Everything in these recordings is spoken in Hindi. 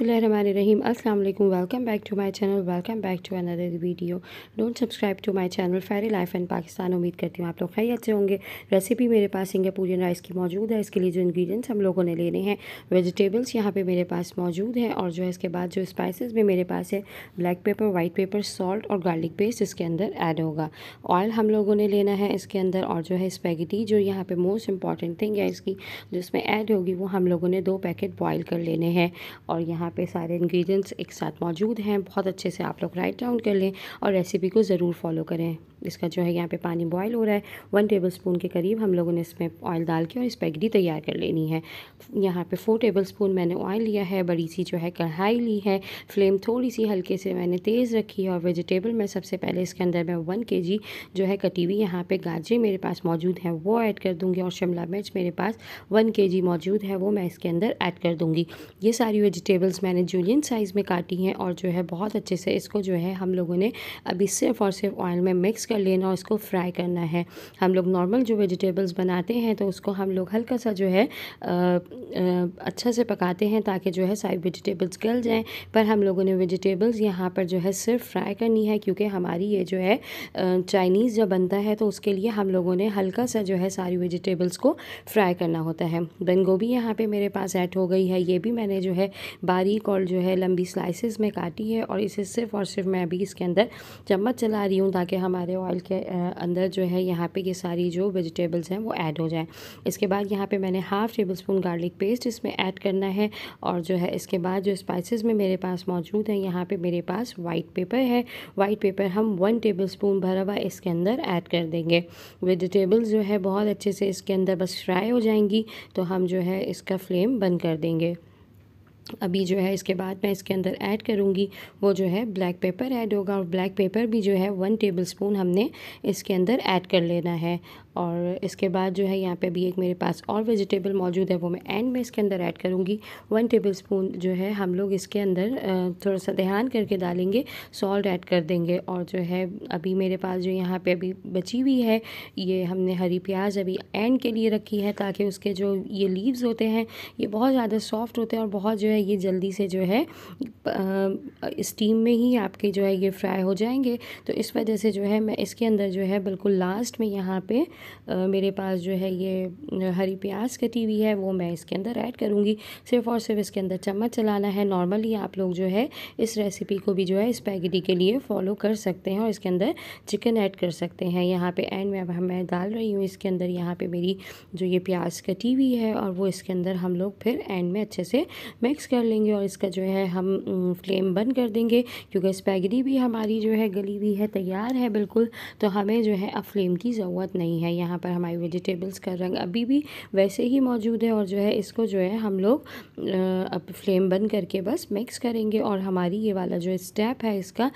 बिसमीम अस्सलाम वालेकुम welcome back to my channel welcome back to another video don't subscribe to my channel fairy life and Pakistan उम्मीद करती हूँ आप लोग खाई अच्छे होंगे रेसिपी मेरे पास सिंगापुरियन राइस की मौजूद है इसके लिए जो इंग्रेडिएंट्स हम लोगों ने लेने हैं वेजिटेबल्स यहाँ पर मेरे पास मौजूद हैं और जो है इसके बाद जो स्पाइस भी मेरे पास है black pepper white pepper salt और गार्लिक पेस्ट इसके अंदर ऐड होगा ऑयल हम लोगों ने लेना है इसके अंदर और जो है स्पैगेटी जो यहाँ पर मोस्ट इंपॉर्टेंट थिंग है इसकी जो इसमें ऐड होगी वो हम लोगों ने दो पैकेट बॉयल कर लेने हैं और यहाँ यहाँ पे सारे इंग्रेडिएंट्स एक साथ मौजूद हैं बहुत अच्छे से आप लोग राइट डाउन कर लें और रेसिपी को ज़रूर फॉलो करें इसका जो है यहाँ पे पानी बॉयल हो रहा है वन टेबल स्पून के करीब हम लोगों ने इसमें ऑयल डाल के और पैगडी तैयार कर लेनी है यहाँ पे फोर टेबल स्पून मैंने ऑयल लिया है बड़ी सी जो है कढ़ाई ली है फ्लेम थोड़ी सी हल्के से मैंने तेज़ रखी है और वेजिटेबल मैं सबसे पहले इसके अंदर मैं वन के जी जो है कटी हुई यहाँ पर गाजरें मेरे पास मौजूद हैं वो ऐड कर दूँगी और शिमला मिर्च मेरे पास वन के जी मौजूद है वो मैं इसके अंदर ऐड कर दूँगी ये सारी वेजिटेबल्स मैंने जूलियन साइज़ में काटी हैं और जो है बहुत अच्छे से इसको जो है हम लोगों ने अभी सिर्फ और सिर्फ ऑयल में मिक्स कर लेना और इसको फ्राई करना है हम लोग नॉर्मल जो वेजिटेबल्स बनाते हैं तो उसको हम लोग हल्का सा जो है आ, आ, अच्छा से पकाते हैं ताकि जो है सारी वेजिटेबल्स गल जाएँ पर हम लोगों ने वेजिटेबल्स यहाँ पर जो है सिर्फ फ्राई करनी है क्योंकि हमारी ये जो है चाइनीज़ जब बनता है तो उसके लिए हम लोगों ने हल्का सा जो है सारी वेजिटेबल्स को फ्राई करना होता है बंद गोभी यहाँ पर मेरे पास ऐड हो गई है ये भी मैंने जो है बारीक और जो है लंबी स्लाइसिस में काटी है और इसे सिर्फ और सिर्फ मैं अभी इसके अंदर चम्मच चला रही हूँ ताकि हमारे ऑयल के अंदर जो है यहाँ पे ये सारी जो वेजिटेबल्स हैं वो ऐड हो जाए इसके बाद यहाँ पे मैंने half tablespoon garlic paste इसमें ऐड करना है और जो है इसके बाद जो स्पाइसेस में मेरे पास मौजूद हैं यहाँ पे मेरे पास वाइट पेपर है वाइट पेपर हम वन टेबल स्पून भरा हुआ इसके अंदर ऐड कर देंगे वेजिटेबल्स जो है बहुत अच्छे से इसके अंदर बस फ्राई हो जाएंगी तो हम जो है इसका फ्लेम बंद कर देंगे अभी जो है इसके बाद मैं इसके अंदर ऐड करूँगी वो जो है ब्लैक पेपर ऐड होगा और ब्लैक पेपर भी जो है वन टेबल स्पून हमने इसके अंदर ऐड कर लेना है और इसके बाद जो है यहाँ पे भी एक मेरे पास और वेजिटेबल मौजूद है वो मैं एंड में इसके अंदर ऐड करूँगी वन टेबल स्पून जो है हम लोग इसके अंदर थोड़ा सा ध्यान करके डालेंगे सॉल्ट ऐड कर देंगे और जो है अभी मेरे पास जो यहाँ पे अभी बची हुई है ये हमने हरी प्याज अभी एंड के लिए रखी है ताकि उसके जो ये लीव्स होते हैं ये बहुत ज़्यादा सॉफ्ट होते हैं और बहुत जो है ये जल्दी से जो है स्टीम में ही आपके जो है ये फ्राई हो जाएंगे तो इस वजह से जो है मैं इसके अंदर जो है बिल्कुल लास्ट में यहाँ पर मेरे पास जो है ये हरी प्याज कटी हुई है वो मैं इसके अंदर ऐड करूँगी सिर्फ और सिर्फ इसके अंदर चम्मच चलाना है नॉर्मली आप लोग जो है इस रेसिपी को भी जो है पैकेटी के लिए फॉलो कर सकते हैं और इसके अंदर चिकन ऐड कर सकते हैं यहाँ पर एंड में अब मैं डाल रही हूँ इसके अंदर यहाँ पर मेरी जो ये प्याज कटी हुई है और वो इसके अंदर हम लोग फिर एंड में अच्छे से मिक्स कर लेंगे और इसका जो है हम फ्लेम बंद कर देंगे क्योंकि स्पैगेटी भी हमारी जो है गली हुई है तैयार है बिल्कुल तो हमें जो है अब फ्लेम की ज़रूरत नहीं है है यहाँ पर हमारी वेजिटेबल्स का रंग अभी भी वैसे ही मौजूद है और जो है इसको जो है हम लोग अब फ्लेम बंद करके बस मिक्स करेंगे और हमारी ये वाला जो स्टेप है इसका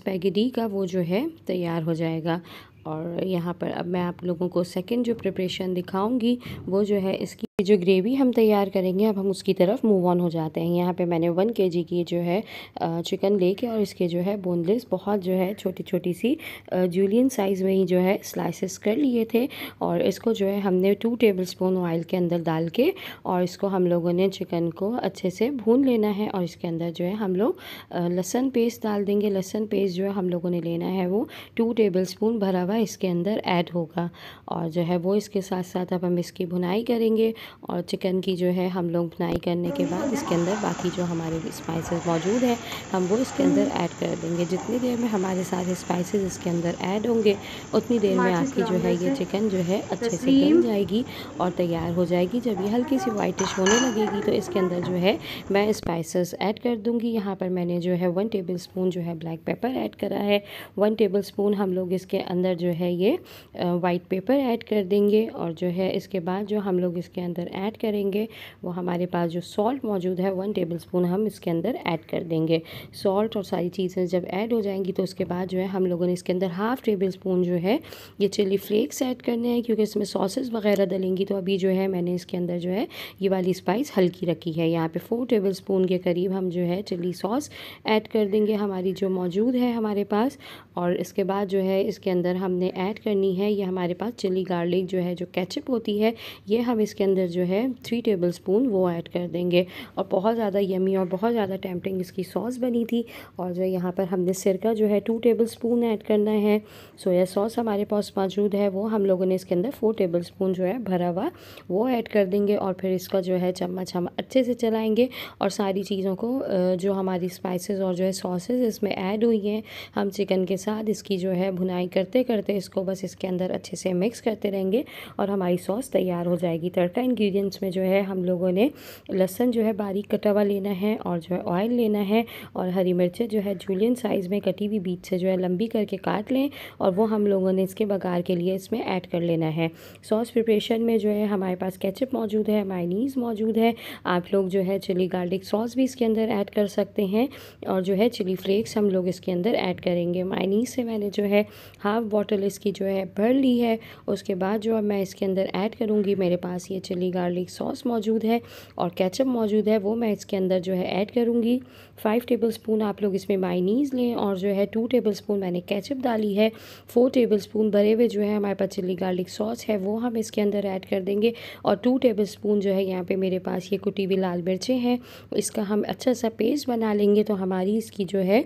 स्पैगेटी का वो जो है तैयार हो जाएगा और यहाँ पर अब मैं आप लोगों को सेकेंड जो प्रिपरेशन दिखाऊँगी वो जो है इसकी जो ग्रेवी हम तैयार करेंगे अब हम उसकी तरफ मूव ऑन हो जाते हैं यहाँ पे मैंने वन के जी की जो है चिकन लेके और इसके जो है बोनलेस बहुत जो है छोटी छोटी सी जूलियन साइज़ में ही जो है स्लाइसेस कर लिए थे और इसको जो है हमने टू टेबल स्पून ऑयल के अंदर डाल के और इसको हम लोगों ने चिकन को अच्छे से भून लेना है और इसके अंदर जो है हम लोग लहसन पेस्ट डाल देंगे लहसन पेस्ट जो है हम लोगों ने लेना है वो टू टेबल स्पून भरा हुआ इसके अंदर ऐड होगा और जो है वो इसके साथ साथ अब हम इसकी भुनाई करेंगे और चिकन की जो है हम लोग भुनाई करने के बाद इसके अंदर बाकी जो हमारे स्पाइसेस मौजूद हैं हम वो इसके अंदर ऐड कर देंगे जितनी देर में हमारे सारे स्पाइसेस इसके अंदर ऐड होंगे उतनी देर में आपकी जो है ये चिकन जो है अच्छे से गल जाएगी और तैयार हो जाएगी जब ये हल्की सी वाइटिश होने लगेगी तो इसके अंदर जो है मैं स्पाइसेस ऐड कर दूँगी यहाँ पर मैंने जो है वन टेबल स्पून जो है ब्लैक पेपर ऐड करा है वन टेबल स्पून हम लोग इसके अंदर जो है ये वाइट पेपर ऐड कर देंगे और जो है इसके बाद जो हम लोग इसके अंदर अंदर ऐड करेंगे वो हमारे पास जो सॉल्ट मौजूद है वन टेबल स्पून हम इसके अंदर ऐड कर देंगे सॉल्ट और सारी चीज़ें जब ऐड हो जाएंगी तो उसके बाद जो है हम लोगों ने इसके अंदर हाफ़ टेबल स्पून जो है ये चिली फ्लेक्स ऐड करने हैं क्योंकि इसमें सॉसेस वगैरह डलेंगी तो अभी जो है मैंने इसके अंदर जो है ये वाली स्पाइस हल्की रखी है यहाँ पर फोर टेबल स्पून के करीब हम जो है चिली सॉस ऐड कर देंगे हमारी जो मौजूद है हमारे पास और इसके बाद जो है इसके अंदर हमने ऐड करनी है ये हमारे पास चिली गार्लिक जो है जो कैचअप होती है ये हम इसके अंदर जो है थ्री टेबल स्पून वो ऐड कर देंगे और बहुत ज़्यादा यमी और बहुत ज़्यादा टैम्पटिंग इसकी सॉस बनी थी और जो यहाँ पर हमने सिरका जो है टू टेबल स्पून ऐड करना है सोया सॉस हमारे पास मौजूद है वो हम लोगों ने इसके अंदर फोर टेबल स्पून जो है भरा हुआ वो ऐड कर देंगे और फिर इसका जो है चम्मच हम अच्छे से चलाएँगे और सारी चीज़ों को जो हमारी स्पाइसेस और जो है सॉसेज इसमें ऐड हुई हैं हम चिकन के साथ इसकी जो है भुनाई करते करते इसको बस इसके अंदर अच्छे से मिक्स करते रहेंगे और हमारी सॉस तैयार हो जाएगी तड़का इंग्रेडिएंट्स में जो है हम लोगों ने लहसन जो है बारीक कटा हुआ लेना है और जो है ऑयल लेना है और हरी मिर्चें जो है जूलियन साइज़ में कटी हुई बीच से जो है लंबी करके काट लें और वो हम लोगों ने इसके बघार के लिए इसमें ऐड कर लेना है सॉस प्रिपरेशन में जो है हमारे पास केचप मौजूद है मायनीज़ मौजूद है आप लोग जो है चिली गार्लिक सॉस भी इसके अंदर ऐड कर सकते हैं और जो है चिली फ्लेक्स हम लोग इसके अंदर ऐड करेंगे मायनीज़ से मैंने जो है हाफ़ बॉटल इसकी जो है भर ली है उसके बाद जो अब मैं इसके अंदर ऐड करूँगी मेरे पास ये चिली चिली गार्लिक सॉस मौजूद है और कैचअप मौजूद है वो मैं इसके अंदर जो है ऐड करूँगी फ़ाइव टेबल स्पून आप लोग इसमें माइनीज़ लें और जो है टू टेबल स्पून मैंने कैचअप डाली है फोर टेबल स्पून भरे हुए जो है हमारे पास चिली गार्लिक सॉस है वो हम इसके अंदर ऐड कर देंगे और टू टेबल स्पून जो है यहाँ पर मेरे पास ये कुटी हुई लाल मिर्चें हैं इसका हम अच्छा सा पेस्ट बना लेंगे तो हमारी इसकी जो है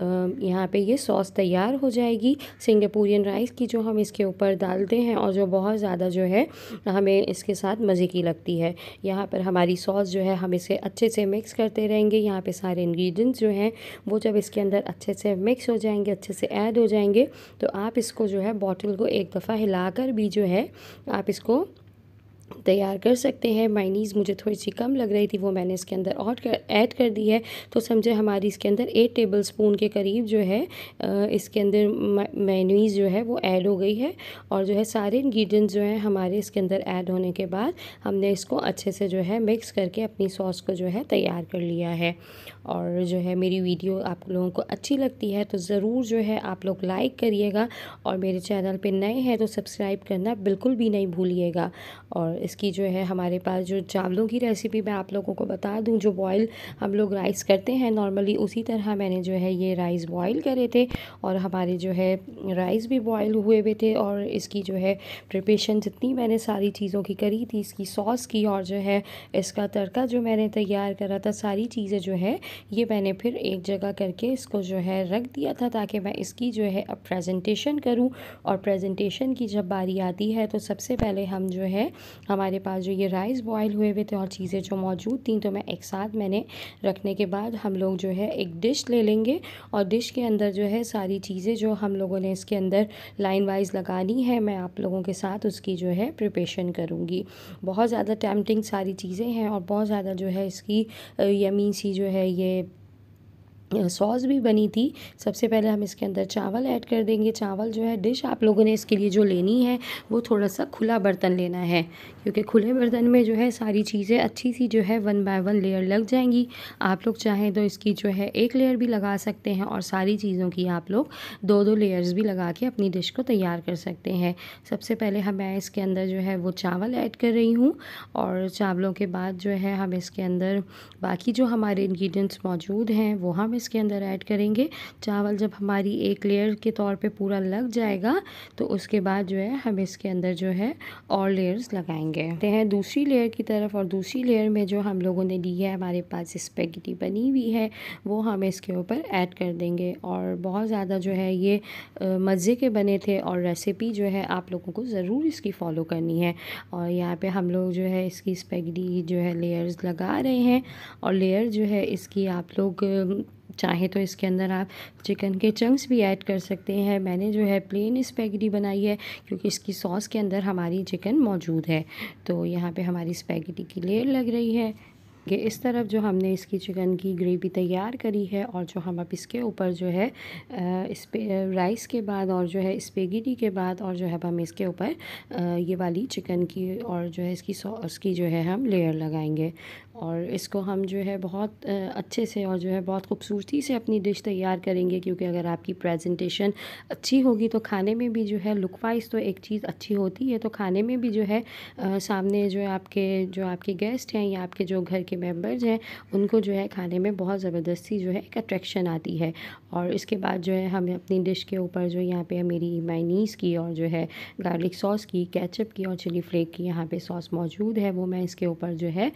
यहाँ पे ये सॉस तैयार हो जाएगी सिंगापुरियन राइस की जो हम इसके ऊपर डालते हैं और जो बहुत ज़्यादा जो है हमें इसके साथ मज़े की लगती है यहाँ पर हमारी सॉस जो है हम इसे अच्छे से मिक्स करते रहेंगे यहाँ पे सारे इंग्रेडिएंट्स जो हैं वो जब इसके अंदर अच्छे से मिक्स हो जाएंगे अच्छे से ऐड हो जाएंगे तो आप इसको जो है बॉटल को एक दफ़ा हिलाकर भी जो है आप इसको तैयार कर सकते हैं माइनीज मुझे थोड़ी सी कम लग रही थी वो मैंने इसके अंदर और कर ऐड कर दी है तो समझे हमारी इसके अंदर एट टेबल स्पून के करीब जो है इसके अंदर मैनीज जो है वो ऐड हो गई है और जो है सारे इन्ग्रीडियंट जो हैं हमारे इसके अंदर ऐड होने के बाद हमने इसको अच्छे से जो है मिक्स करके अपनी सॉस को जो है तैयार कर लिया है और जो है मेरी वीडियो आप लोगों को अच्छी लगती है तो ज़रूर जो है आप लोग लाइक करिएगा और मेरे चैनल पर नए हैं तो सब्सक्राइब करना बिल्कुल भी नहीं भूलिएगा और इसकी जो है हमारे पास जो चावलों की रेसिपी मैं आप लोगों को बता दूं जो बॉयल हम लोग राइस करते हैं नॉर्मली उसी तरह मैंने जो है ये राइस बॉयल करे थे और हमारे जो है राइस भी बॉयल हुए हुए थे और इसकी जो है प्रिपेशन जितनी मैंने सारी चीज़ों की करी थी इसकी सॉस की और जो है इसका तड़का जो मैंने तैयार करा था सारी चीज़ें जो है ये मैंने फिर एक जगह करके इसको जो है रख दिया था ताकि मैं इसकी जो है अब प्रेजेंटेशन करूँ और प्रेजेंटेशन की जब बारी आती है तो सबसे पहले हम जो है हमारे पास जो ये राइस बॉयल हुए हुए थे और चीज़ें जो मौजूद थी तो मैं एक साथ मैंने रखने के बाद हम लोग जो है एक डिश ले लेंगे और डिश के अंदर जो है सारी चीज़ें जो हम लोगों ने इसके अंदर लाइन वाइज लगानी है मैं आप लोगों के साथ उसकी जो है प्रिपेशन करूँगी बहुत ज़्यादा टैमटिंग सारी चीज़ें हैं और बहुत ज़्यादा जो है इसकी यमी सी जो है ये सॉस भी बनी थी सबसे पहले हम इसके अंदर चावल ऐड कर देंगे चावल जो है डिश आप लोगों ने इसके लिए जो लेनी है वो थोड़ा सा खुला बर्तन लेना है क्योंकि खुले बर्तन में जो है सारी चीज़ें अच्छी सी जो है वन बाय वन लेयर लग जाएंगी आप लोग चाहें तो इसकी जो है एक लेयर भी लगा सकते हैं और सारी चीज़ों की आप लोग दो दो लेयर्स भी लगा के अपनी डिश को तैयार कर सकते हैं सबसे पहले हम मैं इसके अंदर जो है वो चावल ऐड कर रही हूँ और चावलों के बाद जो है हम इसके अंदर बाकी जो हमारे इन्ग्रीडियंट्स मौजूद हैं वो हम इसके अंदर ऐड करेंगे चावल जब हमारी एक लेयर के तौर पे पूरा लग जाएगा तो उसके बाद जो है हम इसके अंदर जो है और लेयर्स लगाएंगे ते हैं दूसरी लेयर की तरफ और दूसरी लेयर में जो हम लोगों ने ली है हमारे पास स्पेगटी बनी हुई है वो हम इसके ऊपर ऐड कर देंगे और बहुत ज़्यादा जो है ये मज़े के बने थे और रेसिपी जो है आप लोगों को ज़रूर इसकी फ़ॉलो करनी है और यहाँ पर हम लोग जो है इसकी स्पेगटी जो है लेयर्स लगा रहे हैं और लेयर जो है इसकी आप लोग चाहे तो इसके अंदर आप चिकन के चंक्स भी ऐड कर सकते हैं मैंने जो है प्लेन स्पैगेटी बनाई है क्योंकि इसकी सॉस के अंदर हमारी चिकन मौजूद है तो यहाँ पे हमारी स्पैगेटी की लेयर लग रही है कि इस तरफ जो हमने इसकी चिकन की ग्रेवी तैयार करी है और जो हम अब इसके ऊपर जो है इस राइस के बाद और जो है स्पेगेटी के बाद और जो है हम इसके ऊपर ये वाली चिकन की और जो है इसकी सॉस की जो है हम लेयर लगाएंगे और इसको हम जो है बहुत अच्छे से और जो है बहुत खूबसूरती से अपनी डिश तैयार करेंगे क्योंकि अगर आपकी प्रेजेंटेशन अच्छी होगी तो खाने में भी जो है लुक वाइज तो एक चीज़ अच्छी होती है तो खाने में भी जो है आ, सामने जो है आपके जो आपके गेस्ट हैं या आपके जो घर के मेम्बर्स हैं उनको जो है खाने में बहुत ज़बरदस्ती जो है एक अट्रैक्शन आती है और इसके बाद जो है हमें अपनी डिश के ऊपर जो यहाँ पर मेरी माइनीस की और जो है गार्लिक सॉस की कैचअप की और चिली फ्लेक की यहाँ पर सॉस मौजूद है वो मैं इसके ऊपर जो है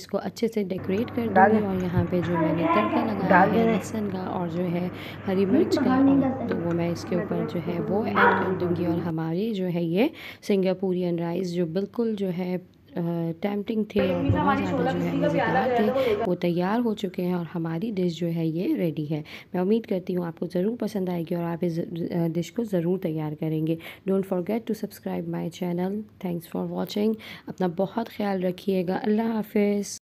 इसको अच्छे से डेकोरेट कर दूँगी और यहाँ पे जो मैंने तड़का लगाया है लहसन का और जो है हरी मिर्च का तो वो मैं इसके ऊपर जो है वो ऐड कर दूँगी और हमारी जो है ये सिंगापुरियन राइस जो बिल्कुल जो है टैम्पटिंग थे और बहुत ज़्यादा जो है मज़ेदार तो थे वो तैयार हो चुके हैं और हमारी डिश जो है ये रेडी है मैं उम्मीद करती हूँ आपको ज़रूर पसंद आएगी और आप इस डिश को ज़रूर तैयार करेंगे don't forget to subscribe my channel thanks for watching अपना बहुत ख्याल रखिएगा अल्लाह हाफिज़